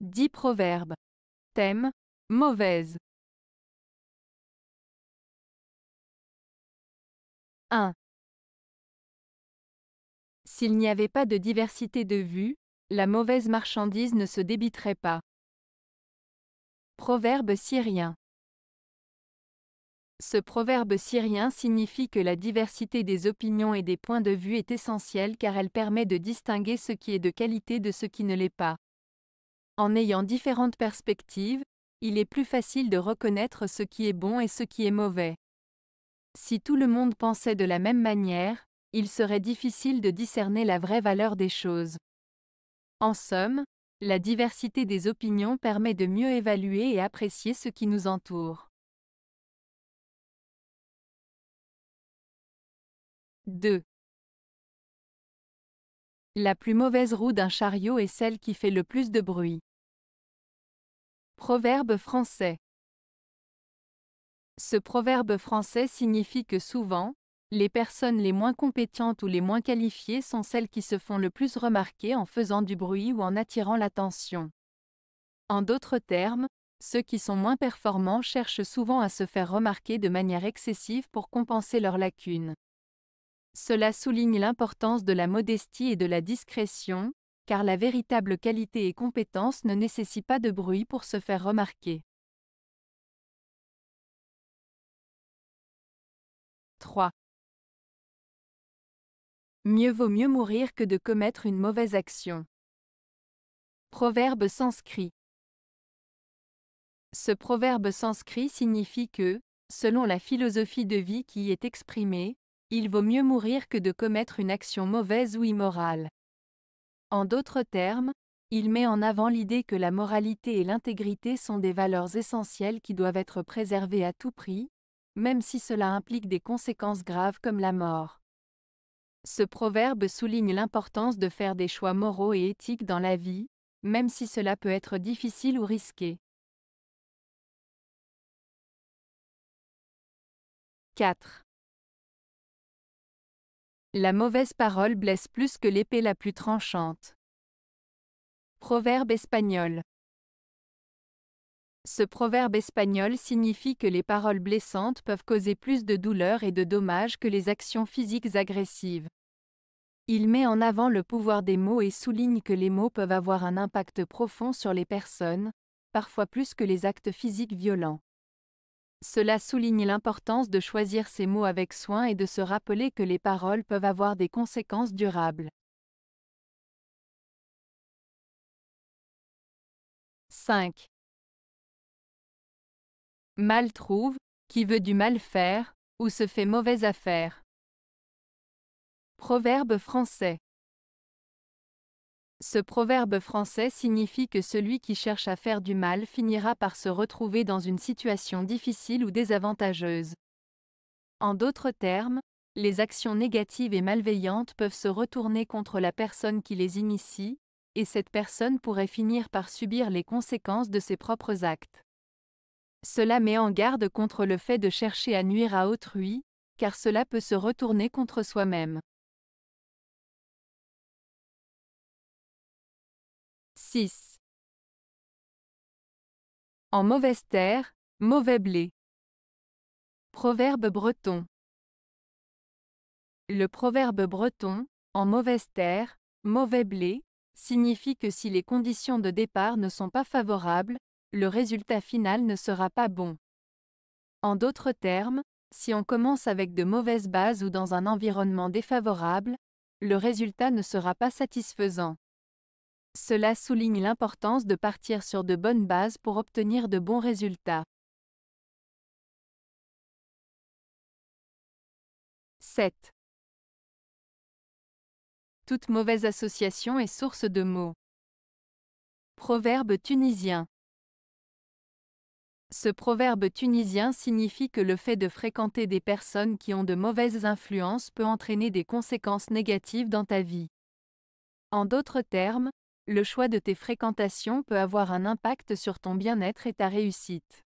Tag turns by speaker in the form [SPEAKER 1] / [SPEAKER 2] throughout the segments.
[SPEAKER 1] 10 proverbes. Thème Mauvaise. 1. S'il n'y avait pas de diversité de
[SPEAKER 2] vues, la mauvaise marchandise ne se débiterait pas. Proverbe syrien. Ce proverbe syrien signifie que la diversité des opinions et des points de vue est essentielle car elle permet de distinguer ce qui est de qualité de ce qui ne l'est pas. En ayant différentes perspectives, il est plus facile de reconnaître ce qui est bon et ce qui est mauvais. Si tout le monde pensait de la même manière, il serait difficile de discerner la vraie valeur des choses. En somme, la diversité des opinions permet de mieux évaluer et apprécier ce qui nous entoure.
[SPEAKER 1] 2. La plus mauvaise
[SPEAKER 2] roue d'un chariot est celle qui fait le plus de bruit. Proverbe français. Ce proverbe français signifie que souvent, les personnes les moins compétentes ou les moins qualifiées sont celles qui se font le plus remarquer en faisant du bruit ou en attirant l'attention. En d'autres termes, ceux qui sont moins performants cherchent souvent à se faire remarquer de manière excessive pour compenser leurs lacunes. Cela souligne l'importance de la modestie et de la discrétion, car la véritable qualité et compétence ne nécessite pas de bruit pour se faire remarquer.
[SPEAKER 1] 3. Mieux vaut mieux mourir que de commettre une mauvaise action.
[SPEAKER 2] Proverbe sanscrit Ce proverbe sanscrit signifie que, selon la philosophie de vie qui y est exprimée, il vaut mieux mourir que de commettre une action mauvaise ou immorale. En d'autres termes, il met en avant l'idée que la moralité et l'intégrité sont des valeurs essentielles qui doivent être préservées à tout prix, même si cela implique des conséquences graves comme la mort. Ce proverbe souligne l'importance de faire des choix moraux et éthiques dans la vie, même si cela peut être difficile ou risqué.
[SPEAKER 1] 4. La mauvaise parole blesse plus que l'épée la plus tranchante.
[SPEAKER 2] Proverbe espagnol. Ce proverbe espagnol signifie que les paroles blessantes peuvent causer plus de douleur et de dommages que les actions physiques agressives. Il met en avant le pouvoir des mots et souligne que les mots peuvent avoir un impact profond sur les personnes, parfois plus que les actes physiques violents. Cela souligne l'importance de choisir ses mots avec soin et de se rappeler que les paroles peuvent avoir des conséquences durables.
[SPEAKER 1] 5. Mal trouve, qui veut du mal faire, ou se fait mauvaise affaire.
[SPEAKER 2] Proverbe français. Ce proverbe français signifie que celui qui cherche à faire du mal finira par se retrouver dans une situation difficile ou désavantageuse. En d'autres termes, les actions négatives et malveillantes peuvent se retourner contre la personne qui les initie, et cette personne pourrait finir par subir les conséquences de ses propres actes. Cela met en garde contre le fait de chercher à nuire à autrui, car cela peut se retourner contre soi-même.
[SPEAKER 1] 6. En mauvaise
[SPEAKER 2] terre, mauvais blé. Proverbe breton. Le proverbe breton, en mauvaise terre, mauvais blé, signifie que si les conditions de départ ne sont pas favorables, le résultat final ne sera pas bon. En d'autres termes, si on commence avec de mauvaises bases ou dans un environnement défavorable, le résultat ne sera pas satisfaisant. Cela souligne l'importance de partir sur de bonnes bases pour obtenir de bons
[SPEAKER 1] résultats. 7. Toute mauvaise association est source
[SPEAKER 2] de maux. Proverbe tunisien. Ce proverbe tunisien signifie que le fait de fréquenter des personnes qui ont de mauvaises influences peut entraîner des conséquences négatives dans ta vie. En d'autres termes, le choix de tes fréquentations peut avoir un impact sur ton bien-être et ta réussite.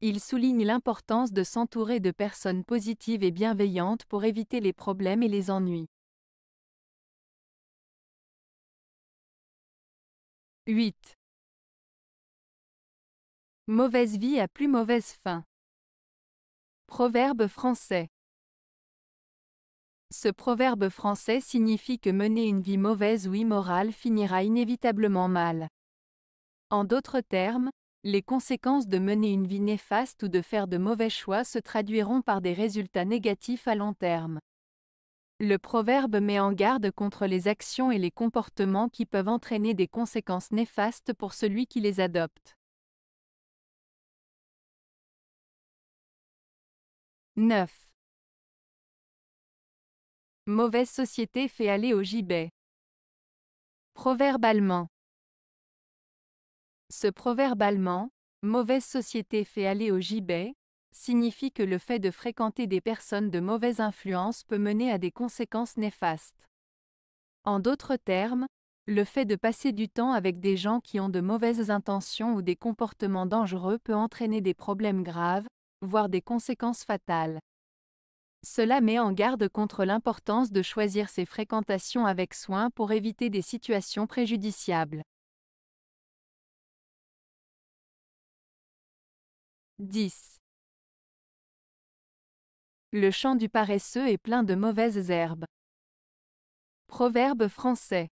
[SPEAKER 2] Il souligne l'importance de s'entourer de personnes positives et bienveillantes pour éviter les problèmes et les ennuis. 8. Mauvaise vie à plus mauvaise fin. Proverbe français. Ce proverbe français signifie que mener une vie mauvaise ou immorale finira inévitablement mal. En d'autres termes, les conséquences de mener une vie néfaste ou de faire de mauvais choix se traduiront par des résultats négatifs à long terme. Le proverbe met en garde contre les actions et les comportements qui peuvent entraîner des conséquences néfastes pour celui qui les adopte.
[SPEAKER 1] 9. Mauvaise société fait aller au gibet.
[SPEAKER 2] Proverbe allemand. Ce proverbe allemand, mauvaise société fait aller au gibet, signifie que le fait de fréquenter des personnes de mauvaise influence peut mener à des conséquences néfastes. En d'autres termes, le fait de passer du temps avec des gens qui ont de mauvaises intentions ou des comportements dangereux peut entraîner des problèmes graves, voire des conséquences fatales. Cela met en garde contre l'importance de choisir ses fréquentations avec soin pour éviter des situations préjudiciables.
[SPEAKER 1] 10. Le champ du paresseux
[SPEAKER 2] est plein de mauvaises herbes. Proverbe français.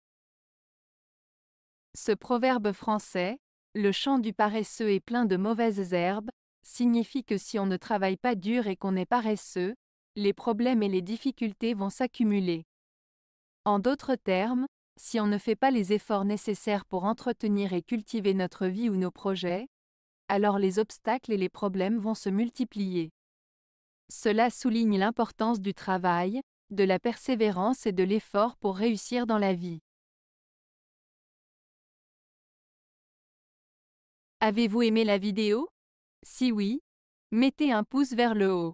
[SPEAKER 2] Ce proverbe français, le champ du paresseux est plein de mauvaises herbes, signifie que si on ne travaille pas dur et qu'on est paresseux, les problèmes et les difficultés vont s'accumuler. En d'autres termes, si on ne fait pas les efforts nécessaires pour entretenir et cultiver notre vie ou nos projets, alors les obstacles et les problèmes vont se multiplier. Cela souligne l'importance du travail, de la persévérance et de l'effort pour réussir dans la vie. Avez-vous aimé la vidéo Si oui, mettez un pouce vers le haut.